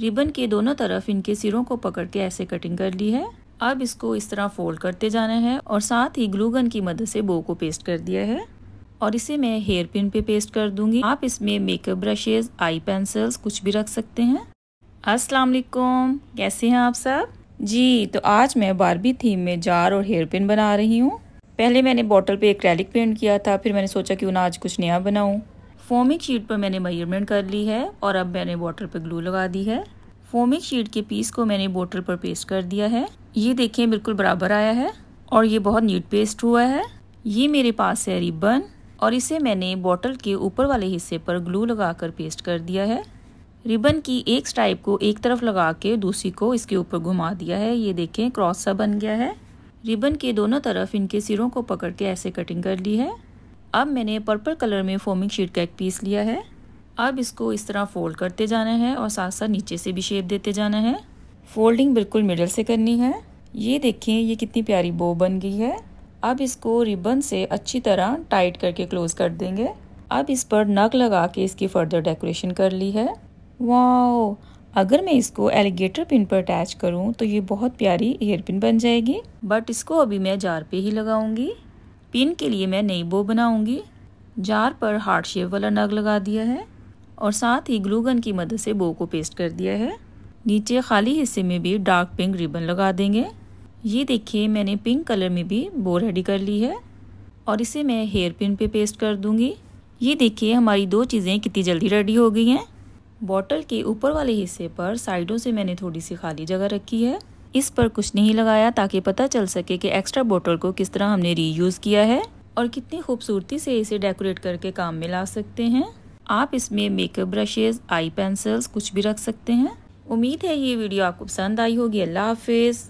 ribbon के दोनों तरफ इनके सिरों को पकड़ के ऐसे कटिंग कर ली है अब इसको इस तरह फोल्ड करते जाना है और साथ ही ग्लूगन की मदद से बो को पेस्ट कर दिया है और इसे मैं हेयर पिन पे पेस्ट कर दूंगी आप इसमें मेकअप ब्रशेज आई पेंसिल्स कुछ भी रख सकते हैं अस्सलाम वालेकुम कैसे हैं आप सब जी तो आज मैं बारबी थीम में जार और हेयर पिन बना रही हूँ पहले मैंने बॉटल पे एक्रेलिक पेंट किया था फिर मैंने सोचा क्यों ना आज कुछ नया बनाऊँ फोमिक शीट पर मैंने मयरमेंट कर ली है और अब मैंने बॉटल पर ग्लू लगा दी है फोमिक शीट के पीस को मैंने बॉटल पर पेस्ट कर दिया है ये देखें बिल्कुल बराबर आया है और ये बहुत नीट पेस्ट हुआ है ये मेरे पास है रिबन और इसे मैंने बॉटल के ऊपर वाले हिस्से पर ग्लू लगा कर पेस्ट कर दिया है रिबन की एक स्ट्राइप को एक तरफ लगा के दूसरी को इसके ऊपर घुमा दिया है ये देखें क्रॉस सा बन गया है रिबन के दोनों तरफ इनके सिरों को पकड़ के ऐसे कटिंग कर ली है अब मैंने पर्पल कलर में फोमिंग शीट का एक पीस लिया है अब इसको इस तरह फोल्ड करते जाना है और साथ साथ नीचे से भी शेप देते जाना है फोल्डिंग बिल्कुल मिडल से करनी है ये देखें ये कितनी प्यारी बो बन गई है अब इसको रिबन से अच्छी तरह टाइट करके क्लोज कर देंगे अब इस पर नग लगा के इसकी फर्दर डेकोरेशन कर ली है वाओ अगर मैं इसको एलिगेटर पिन पर अटैच करूं तो ये बहुत प्यारी हेयर पिन बन जाएगी बट इसको अभी मैं जार पे ही लगाऊंगी पिन के लिए मैं नई बो बनाऊंगी जार पर हार्ड शेप वाला नग लगा दिया है और साथ ही ग्लू गन की मदद से बो को पेस्ट कर दिया है नीचे खाली हिस्से में भी डार्क पिंक रिबन लगा देंगे ये देखिए मैंने पिंक कलर में भी बो रेडी कर ली है और इसे मैं हेयर पिन पे पेस्ट कर दूंगी ये देखिए हमारी दो चीज़ें कितनी जल्दी रेडी हो गई हैं बॉटल के ऊपर वाले हिस्से पर साइडों से मैंने थोड़ी सी खाली जगह रखी है इस पर कुछ नहीं लगाया ताकि पता चल सके कि एक्स्ट्रा बोतल को किस तरह हमने रीयूज़ किया है और कितनी खूबसूरती से इसे डेकोरेट करके काम में ला सकते हैं आप इसमें मेकअप ब्रशेज़ आई पेंसिल्स कुछ भी रख सकते हैं उम्मीद है ये वीडियो आपको पसंद आई होगी अल्लाह हाफिज़